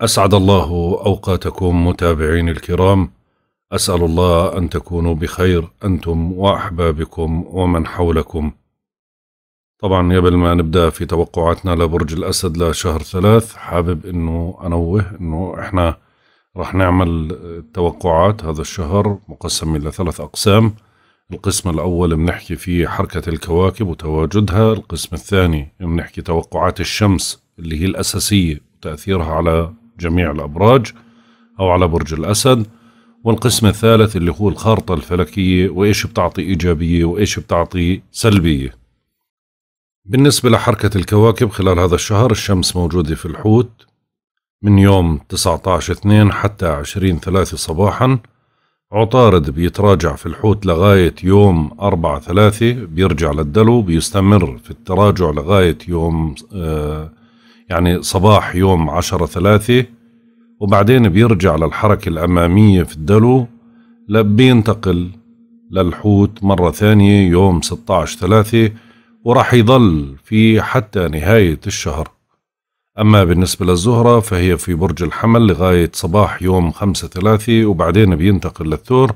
أسعد الله أوقاتكم متابعين الكرام أسأل الله أن تكونوا بخير أنتم وأحبابكم ومن حولكم طبعا قبل ما نبدأ في توقعاتنا لبرج الأسد لشهر ثلاث حابب أنه أنوه أنه إحنا رح نعمل توقعات هذا الشهر مقسم إلى ثلاث أقسام القسم الأول بنحكي فيه حركة الكواكب وتواجدها القسم الثاني بنحكي توقعات الشمس اللي هي الأساسية وتأثيرها على جميع الأبراج أو على برج الأسد والقسم الثالث اللي هو الخارطة الفلكية وإيش بتعطي إيجابية وإيش بتعطي سلبية بالنسبة لحركة الكواكب خلال هذا الشهر الشمس موجودة في الحوت من يوم 19-2 حتى 20-3 صباحا عطارد بيتراجع في الحوت لغاية يوم 4-3 بيرجع للدلو بيستمر في التراجع لغاية يوم آه يعني صباح يوم عشرة ثلاثة وبعدين بيرجع للحركة الأمامية في الدلو لبينتقل للحوت مرة ثانية يوم 16 ثلاثة وراح يضل في حتى نهاية الشهر أما بالنسبة للزهرة فهي في برج الحمل لغاية صباح يوم 5 ثلاثة وبعدين بينتقل للثور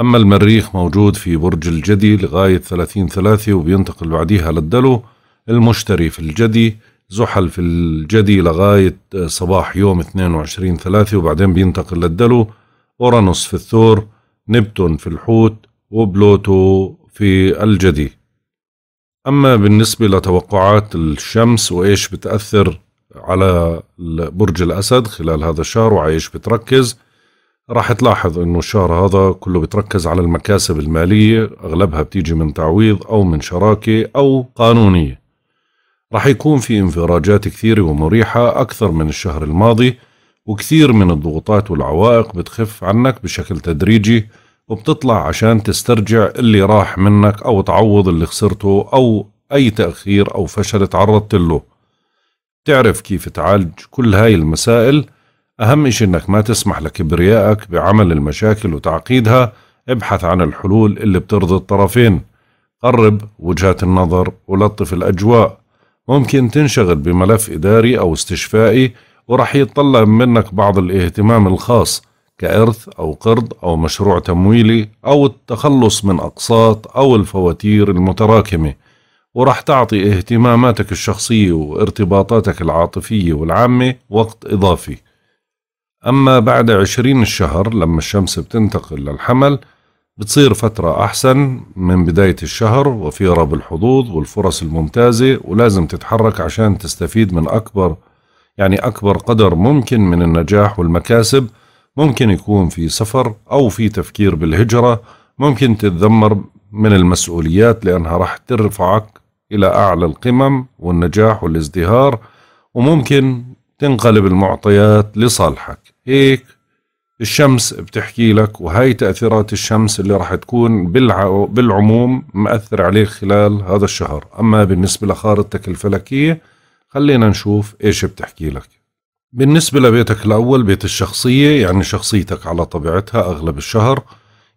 أما المريخ موجود في برج الجدي لغاية 30 ثلاثة وبينتقل بعديها للدلو المشتري في الجدي زحل في الجدي لغاية آه، صباح يوم 22 ثلاثة وبعدين بينتقل للدلو أورانوس في الثور نبتون في الحوت وبلوتو في الجدي أما بالنسبة لتوقعات الشمس وإيش بتأثر على برج الأسد خلال هذا الشهر وعيش بتركز راح تلاحظ انه الشهر هذا كله بتركز على المكاسب المالية اغلبها بتيجي من تعويض او من شراكة او قانونية رح يكون في انفراجات كثيرة ومريحة أكثر من الشهر الماضي وكثير من الضغوطات والعوائق بتخف عنك بشكل تدريجي وبتطلع عشان تسترجع اللي راح منك أو تعوض اللي خسرته أو أي تأخير أو فشل تعرضت له تعرف كيف تعالج كل هاي المسائل أهم إشي إنك ما تسمح لكبريائك بعمل المشاكل وتعقيدها ابحث عن الحلول اللي بترضي الطرفين قرب وجهات النظر ولطف الأجواء ممكن تنشغل بملف إداري أو استشفائي ورح يتطلب منك بعض الاهتمام الخاص كإرث أو قرض أو مشروع تمويلي أو التخلص من أقساط أو الفواتير المتراكمة ورح تعطي اهتماماتك الشخصية وارتباطاتك العاطفية والعامة وقت إضافي أما بعد عشرين الشهر لما الشمس بتنتقل للحمل بتصير فترة أحسن من بداية الشهر وفي رب الحظوظ والفرص الممتازة ولازم تتحرك عشان تستفيد من أكبر يعني أكبر قدر ممكن من النجاح والمكاسب ممكن يكون في سفر أو في تفكير بالهجرة ممكن تتذمر من المسؤوليات لأنها راح ترفعك إلى أعلى القمم والنجاح والازدهار وممكن تنقلب المعطيات لصالحك هيك الشمس بتحكي لك وهي تأثيرات الشمس اللي راح تكون بالعموم مأثر عليه خلال هذا الشهر أما بالنسبة لخارطتك الفلكية خلينا نشوف إيش بتحكي لك بالنسبة لبيتك الأول بيت الشخصية يعني شخصيتك على طبيعتها أغلب الشهر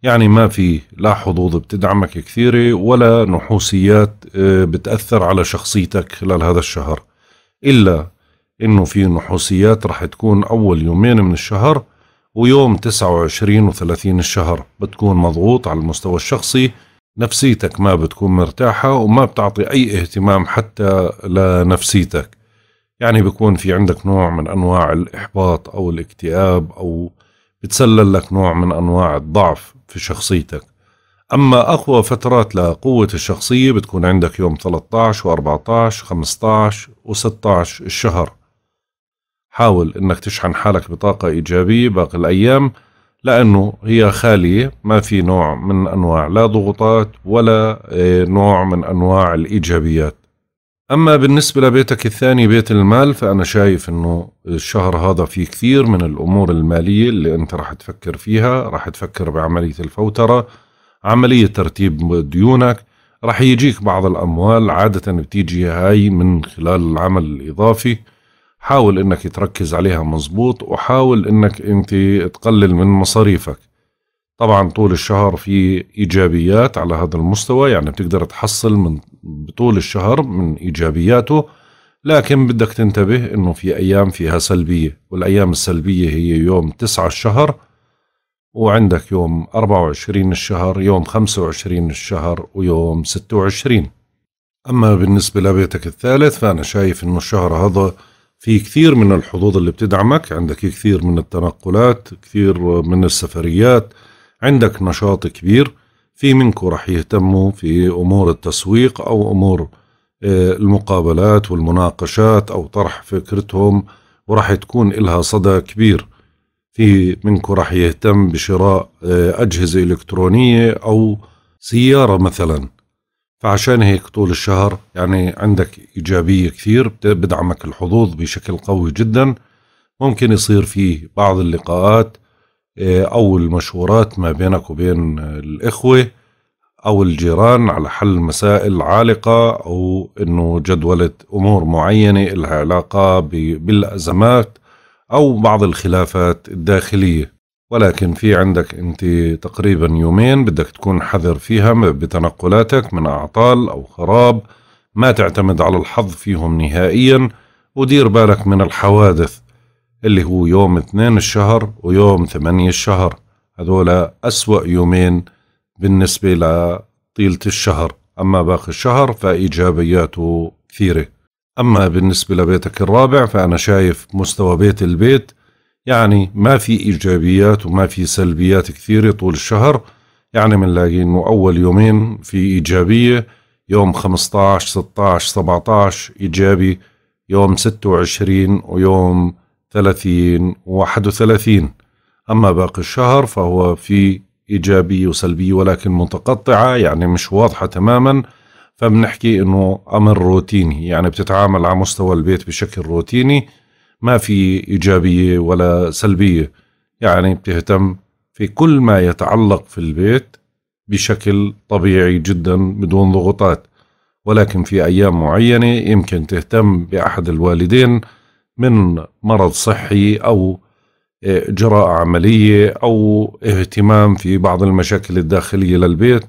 يعني ما في لا حظوظ بتدعمك كثيرة ولا نحوسيات آه، بتأثر على شخصيتك خلال هذا الشهر إلا إنه في نحوسيات رح تكون أول يومين من الشهر ويوم 29 و30 الشهر بتكون مضغوط على المستوى الشخصي نفسيتك ما بتكون مرتاحة وما بتعطي أي اهتمام حتى لنفسيتك يعني بيكون في عندك نوع من أنواع الإحباط أو الاكتئاب أو بتسلل لك نوع من أنواع الضعف في شخصيتك أما أقوى فترات لقوة الشخصية بتكون عندك يوم 13 و14 و 15 و16 الشهر حاول انك تشحن حالك بطاقه ايجابيه باقي الايام لانه هي خاليه ما في نوع من انواع لا ضغوطات ولا آه، نوع من انواع الايجابيات اما بالنسبه لبيتك الثاني بيت المال فانا شايف انه الشهر هذا فيه كثير من الامور الماليه اللي انت راح تفكر فيها راح تفكر بعمليه الفوتره عمليه ترتيب ديونك راح يجيك بعض الاموال عاده بتيجي هاي من خلال العمل الاضافي حاول انك تركز عليها مزبوط وحاول انك انت تقلل من مصاريفك طبعا طول الشهر في ايجابيات على هذا المستوى يعني بتقدر تحصل من بطول الشهر من ايجابياته لكن بدك تنتبه انه في ايام فيها سلبية والايام السلبية هي يوم تسعة الشهر وعندك يوم 24 الشهر يوم 25 الشهر ويوم 26 اما بالنسبة لبيتك الثالث فانا شايف انه الشهر هذا في كثير من الحظوظ اللي بتدعمك عندك كثير من التنقلات كثير من السفريات عندك نشاط كبير في منكم رح يهتموا في أمور التسويق أو أمور آه، المقابلات والمناقشات أو طرح فكرتهم ورح تكون إلها صدى كبير في منكم رح يهتم بشراء آه، أجهزة إلكترونية أو سيارة مثلاً فعشان هيك طول الشهر يعني عندك إيجابية كثير بدعمك الحظوظ بشكل قوي جدا ممكن يصير في بعض اللقاءات آه، أو المشورات ما بينك وبين الإخوة أو الجيران على حل مسائل عالقة أو أنه جدولة أمور معينة لها علاقة بالأزمات أو بعض الخلافات الداخلية ولكن في عندك انت تقريبا يومين بدك تكون حذر فيها بتنقلاتك من اعطال او خراب ما تعتمد على الحظ فيهم نهائيا ودير بالك من الحوادث اللي هو يوم اثنين الشهر ويوم ثمانية الشهر هذولا أسوأ يومين بالنسبة لطيلة الشهر أما باقي الشهر فإيجابياته كثيرة أما بالنسبة لبيتك الرابع فأنا شايف مستوى بيت البيت يعني ما في إيجابيات وما في سلبيات كثيرة طول الشهر يعني بنلاقي إنه أول يومين في إيجابية يوم 15 16 17 إيجابي يوم 26 ويوم 30 و 31 أما باقي الشهر فهو في إيجابية وسلبية ولكن متقطعة يعني مش واضحة تماما فبنحكي إنه أمر روتيني يعني بتتعامل على مستوى البيت بشكل روتيني ما في إيجابية ولا سلبية يعني بتهتم في كل ما يتعلق في البيت بشكل طبيعي جدا بدون ضغوطات ولكن في أيام معينة يمكن تهتم بأحد الوالدين من مرض صحي أو إجراء آه، عملية أو اهتمام في بعض المشاكل الداخلية للبيت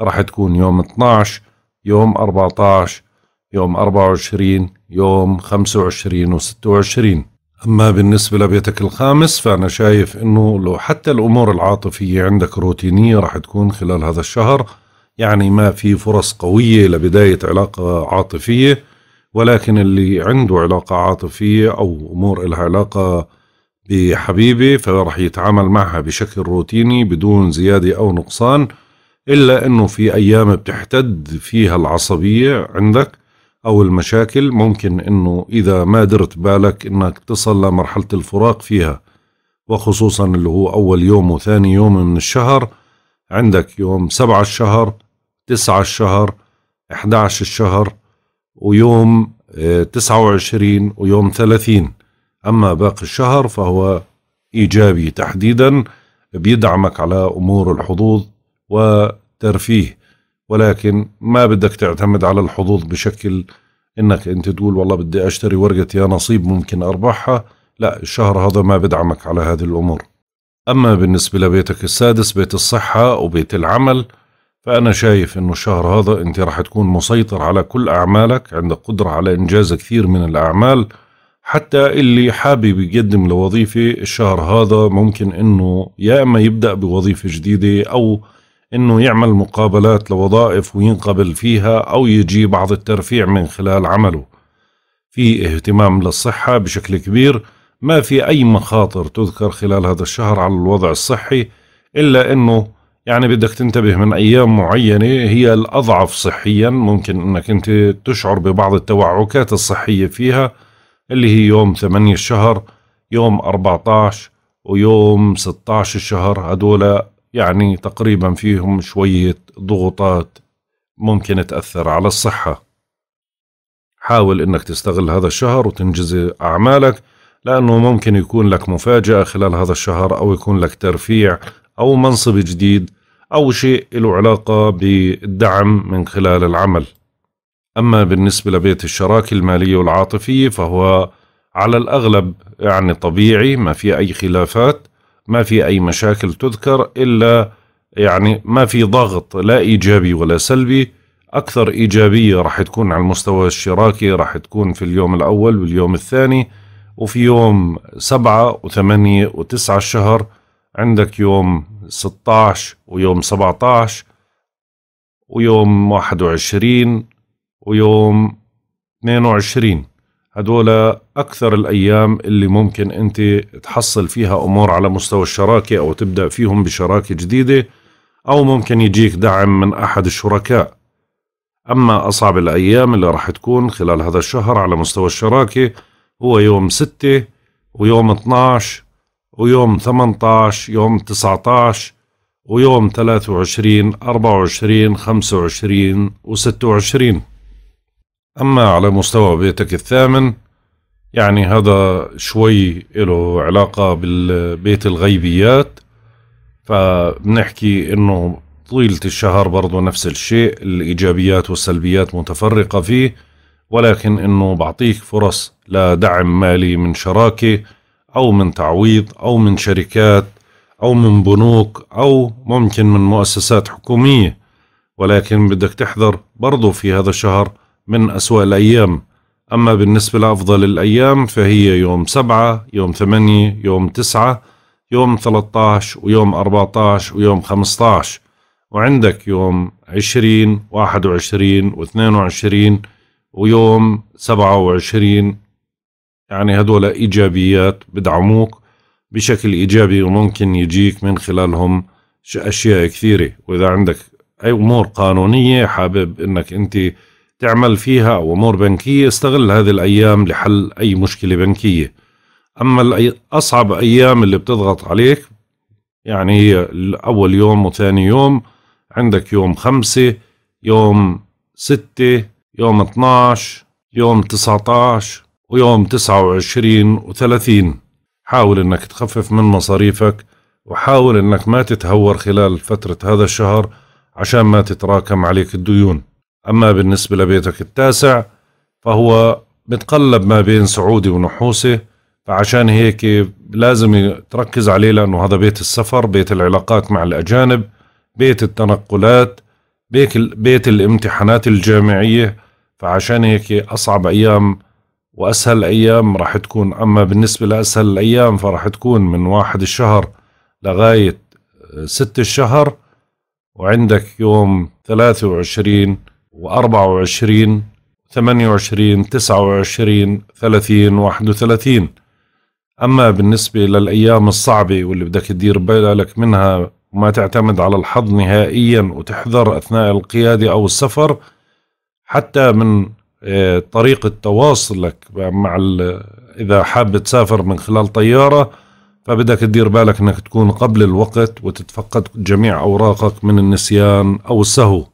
راح تكون يوم 12 يوم 14 يوم 24 يوم 25 و26 أما بالنسبة لبيتك الخامس فأنا شايف أنه لو حتى الأمور العاطفية عندك روتينية راح تكون خلال هذا الشهر يعني ما في فرص قوية لبداية علاقة عاطفية ولكن اللي عنده علاقة عاطفية أو أمور إلها علاقة بحبيبي فرح يتعامل معها بشكل روتيني بدون زيادة أو نقصان إلا أنه في أيام بتحتد فيها العصبية عندك أو المشاكل ممكن أنه إذا ما درت بالك أنك تصل لمرحلة الفراق فيها وخصوصا اللي هو أول يوم وثاني يوم من الشهر عندك يوم سبعة الشهر تسعة الشهر 11 الشهر ويوم 29 آه، ويوم 30 أما باقي الشهر فهو إيجابي تحديدا بيدعمك على أمور الحظوظ وترفيه ولكن ما بدك تعتمد على الحظوظ بشكل انك انت تقول والله بدي اشتري ورقة يا نصيب ممكن اربحها لا الشهر هذا ما بدعمك على هذه الامور اما بالنسبة لبيتك السادس بيت الصحة وبيت العمل فأنا شايف أنه الشهر هذا أنت راح تكون مسيطر على كل أعمالك عندك قدرة على إنجاز كثير من الأعمال حتى اللي حابب يقدم لوظيفة الشهر هذا ممكن أنه يا إما يبدأ بوظيفة جديدة أو انه يعمل مقابلات لوظائف وينقبل فيها او يجي بعض الترفيع من خلال عمله في اهتمام للصحة بشكل كبير ما في أي مخاطر تذكر خلال هذا الشهر على الوضع الصحي إلا أنه يعني بدك تنتبه من أيام معينة هي الأضعف صحيا ممكن أنك أنت تشعر ببعض التوعكات الصحية فيها اللي هي يوم 8 الشهر يوم 14 ويوم 16 الشهر هدول يعني تقريبا فيهم شوية ضغوطات ممكن تأثر على الصحة حاول انك تستغل هذا الشهر وتنجز أعمالك لأنه ممكن يكون لك مفاجأة خلال هذا الشهر أو يكون لك ترفيع أو منصب جديد أو شيء له علاقة بالدعم من خلال العمل أما بالنسبة لبيت الشراكة المالية والعاطفية فهو على الأغلب يعني طبيعي ما في أي خلافات ما في أي مشاكل تذكر إلا يعني ما في ضغط لا إيجابي ولا سلبي أكثر إيجابية راح تكون على المستوى الشراكي راح تكون في اليوم الأول واليوم الثاني وفي يوم سبعة وثمانية وتسعة الشهر عندك يوم 16 ويوم 17 ويوم 21 ويوم 22 هدول أكثر الأيام اللي ممكن أنت تحصل فيها أمور على مستوى الشراكة أو تبدأ فيهم بشراكة جديدة أو ممكن يجيك دعم من أحد الشركاء أما أصعب الأيام اللي راح تكون خلال هذا الشهر على مستوى الشراكة هو يوم 6 ويوم 12 ويوم 18 يوم 19 ويوم 23 24 25 و26 أما على مستوى بيتك الثامن يعني هذا شوي له علاقة بالبيت الغيبيات فبنحكي إنه طيلة الشهر برضو نفس الشيء الإيجابيات والسلبيات متفرقة فيه ولكن إنه بعطيك فرص لدعم مالي من شراكة أو من تعويض أو من شركات أو من بنوك أو ممكن من مؤسسات حكومية ولكن بدك تحذر برضو في هذا الشهر من أسوأ الأيام أما بالنسبة لأفضل الأيام فهي يوم سبعة يوم ثمانية يوم تسعة يوم 13 ويوم 14 ويوم 15 وعندك يوم 20 21 و 22 ويوم 27 يعني هدول إيجابيات بدعموك بشكل إيجابي وممكن يجيك من خلالهم أشياء كثيرة وإذا عندك أي أمور قانونية حابب أنك أنت تعمل فيها أو أمور بنكية استغل هذه الأيام لحل أي مشكلة بنكية أما أصعب أيام اللي بتضغط عليك يعني هي أول يوم وثاني يوم عندك يوم خمسة يوم ستة يوم 12 يوم 19 ويوم 29 و30 حاول انك تخفف من مصاريفك وحاول انك ما تتهور خلال فترة هذا الشهر عشان ما تتراكم عليك الديون أما بالنسبة لبيتك التاسع فهو بتقلب ما بين سعودي ونحوسي فعشان هيك لازم تركز عليه لأنه هذا بيت السفر بيت العلاقات مع الأجانب بيت التنقلات بيت الامتحانات الجامعية فعشان هيك أصعب أيام وأسهل أيام راح تكون أما بالنسبة لأسهل الأيام فراح تكون من واحد الشهر لغاية آه، ست الشهر وعندك يوم ثلاثة وعشرين و24 28 29 30 31 أما بالنسبة للأيام الصعبة واللي بدك تدير بالك منها وما تعتمد على الحظ نهائيا وتحذر أثناء القيادة أو السفر حتى من آه، طريقة تواصلك مع إذا حاب تسافر من خلال طيارة فبدك تدير بالك أنك تكون قبل الوقت وتتفقد جميع أوراقك من النسيان أو السهو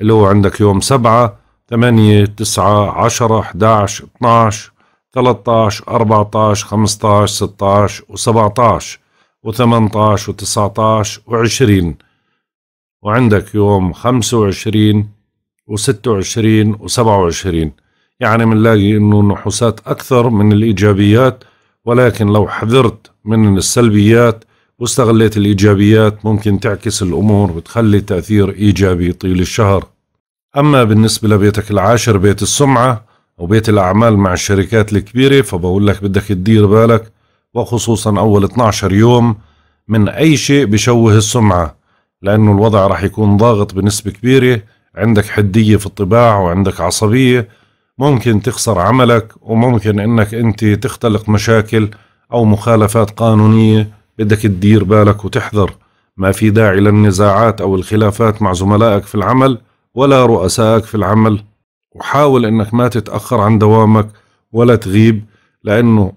اللي هو عندك يوم سبعة ثمانية تسعة عشرة 11 12 13 14 15 16 و17 و18 و19 و20 وعندك يوم 25 و26 و27 يعني بنلاقي انه النحوسات اكثر من الايجابيات ولكن لو حذرت من السلبيات واستغليت الإيجابيات ممكن تعكس الأمور وتخلي تأثير إيجابي طيل الشهر أما بالنسبة لبيتك العاشر بيت السمعة أو بيت الأعمال مع الشركات الكبيرة فبقول لك بدك تدير بالك وخصوصا أول 12 يوم من أي شيء بشوه السمعة لأنه الوضع راح يكون ضاغط بنسبة كبيرة عندك حدية في الطباع وعندك عصبية ممكن تخسر عملك وممكن أنك أنت تختلق مشاكل أو مخالفات قانونية بدك تدير بالك وتحذر ما في داعي للنزاعات أو الخلافات مع زملائك في العمل ولا رؤسائك في العمل وحاول أنك ما تتأخر عن دوامك ولا تغيب لأنه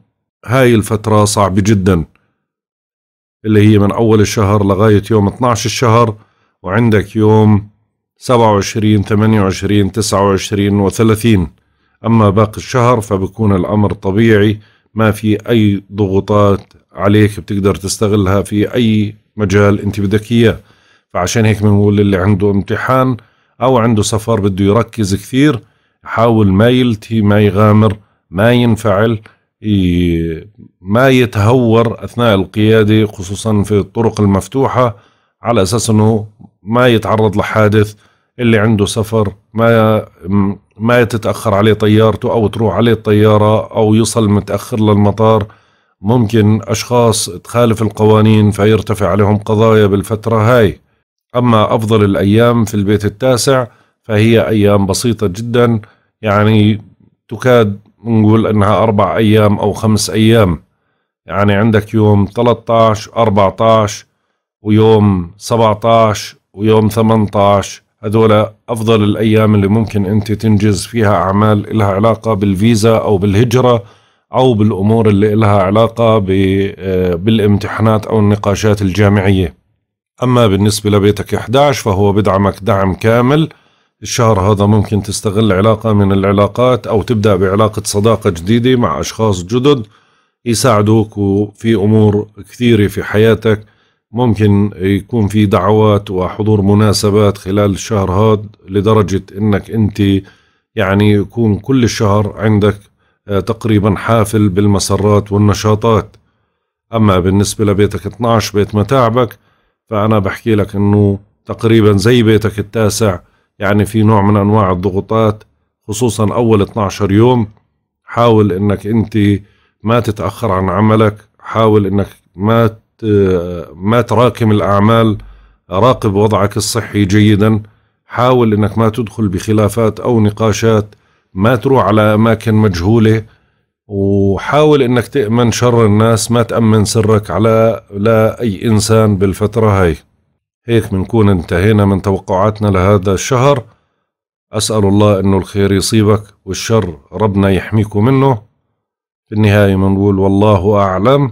هاي الفترة صعبة جدا اللي هي من أول الشهر لغاية يوم 12 الشهر وعندك يوم 27 28 29 و30 أما باقي الشهر فبكون الأمر طبيعي ما في أي ضغوطات عليك بتقدر تستغلها في أي مجال أنت بدك إياه فعشان هيك بنقول اللي عنده امتحان أو عنده سفر بده يركز كثير يحاول ما يلتي ما يغامر ما ينفعل ما يتهور أثناء القيادة خصوصا في الطرق المفتوحة على أساس أنه ما يتعرض لحادث اللي عنده سفر ما ما تتأخر عليه طيارته أو تروح عليه الطيارة أو يصل متأخر للمطار ممكن أشخاص تخالف القوانين فيرتفع عليهم قضايا بالفترة هاي أما أفضل الأيام في البيت التاسع فهي أيام بسيطة جدا يعني تكاد نقول أنها أربع أيام أو خمس أيام يعني عندك يوم 13 14 ويوم 17 ويوم 18 هذول أفضل الأيام اللي ممكن أنت تنجز فيها أعمال لها علاقة بالفيزا أو بالهجرة أو بالأمور اللي لها علاقة آه، بالامتحانات أو النقاشات الجامعية أما بالنسبة لبيتك 11 فهو بدعمك دعم كامل الشهر هذا ممكن تستغل علاقة من العلاقات أو تبدأ بعلاقة صداقة جديدة مع أشخاص جدد يساعدوك في أمور كثيرة في حياتك ممكن يكون في دعوات وحضور مناسبات خلال الشهر هذا لدرجة انك انت يعني يكون كل الشهر عندك آه، تقريبا حافل بالمسرات والنشاطات اما بالنسبة لبيتك 12 بيت متاعبك فانا بحكي لك انه تقريبا زي بيتك التاسع يعني في نوع من انواع الضغوطات خصوصا اول 12 يوم حاول انك انت ما تتاخر عن عملك حاول انك ما ما تراكم الأعمال راقب وضعك الصحي جيدا حاول أنك ما تدخل بخلافات أو نقاشات ما تروح على أماكن مجهولة وحاول أنك تأمن شر الناس ما تأمن سرك على لا أي إنسان بالفترة هاي هيك بنكون انتهينا من توقعاتنا لهذا الشهر أسأل الله أنه الخير يصيبك والشر ربنا يحميكم منه في النهاية منقول والله أعلم